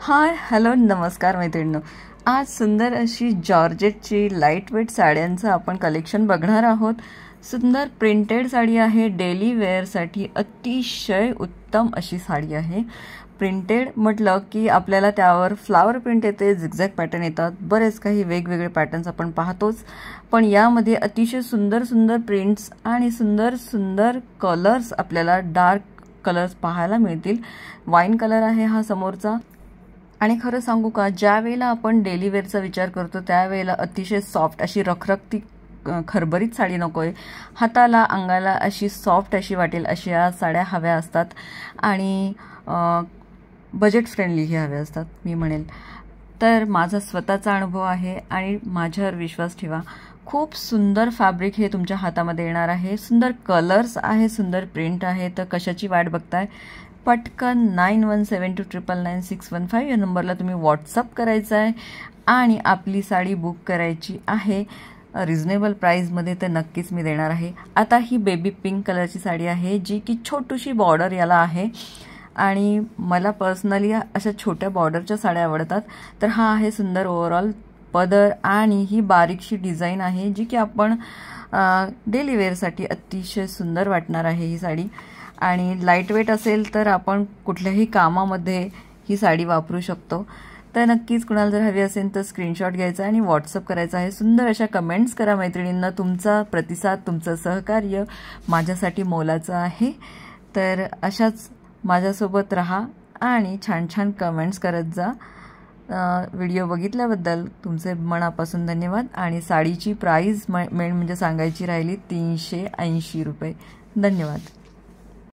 hi hello नमस्कार मैत्रिणींनो आज सुंदर अशी जॉर्जेटची लाईट वेट साड्यांचं आपण कलेक्शन बघणार आहोत सुंदर प्रिंटेड साडी आहे डेली वेअरसाठी अतिशय उत्तम अशी साडी आहे प्रिंटेड म्हटलं की आपल्याला त्यावर फ्लावर प्रिंट येते झिगझॅग पॅटर्न येतात बरेच काही वेगवेगळे पॅटर्न्स आपण पाहतोच पण यामध्ये अतिशय सुंदर सुंदर प्रिंट्स आणि सुंदर सुंदर कलर्स आपल्याला डार्क कलर्स पाहायला मिळतील वाईन कलर आहे हा समोरचा आणि खरं सांगू का ज्या वेळेला आपण डेलीवेअरचा विचार करतो त्यावेळेला अतिशय सॉफ्ट अशी रखरखती खरबरीत साडी नको आहे हाताला अंगाला अशी सॉफ्ट अशी वाटेल अशा साड्या हव्या असतात आणि बजेट फ्रेंडली ही हव्या असतात मी म्हणेल तर माझा स्वतःचा अनुभव आहे आणि माझ्यावर विश्वास ठेवा खूप सुंदर फॅब्रिक हे तुमच्या हातामध्ये येणार आहे सुंदर कलर्स आहे सुंदर प्रिंट आहे तर कशाची वाट बघताय पटकन nine one seven two triple nine six one five या नंबरला तुम्ही व्हॉट्सअप करायचा आहे आणि आपली साडी बुक करायची आहे रिजनेबल प्राईजमध्ये तर नक्कीच मी देणार आहे आता ही बेबी पिंक कलरची साडी आहे जी की छोटीशी बॉर्डर याला आहे आणि मला पर्सनली अशा छोट्या बॉर्डरच्या साड्या आवडतात तर हा आहे सुंदर ओव्हरऑल पदर आणि ही बारीकशी डिझाईन आहे जी की आपण डेली वेअरसाठी अतिशय सुंदर वाटणार आहे ही साडी आणि लाईट वेट असेल तर आपण कुठल्याही कामामध्ये ही साडी वापरू शकतो तर नक्कीच कुणाला जर हवी असेल तर स्क्रीनशॉट घ्यायचा आणि व्हॉट्सअप करायचा आहे सुंदर अशा कमेंट्स करा मैत्रिणींना तुमचा प्रतिसाद तुमचं सहकार्य माझ्यासाठी मोलाचं आहे तर अशाच माझ्यासोबत राहा आणि छान छान कमेंट्स करत जा व्हिडिओ बघितल्याबद्दल तुमचे मनापासून धन्यवाद आणि साडीची प्राईज मेन म्हणजे सांगायची राहिली तीनशे ऐंशी रुपये धन्यवाद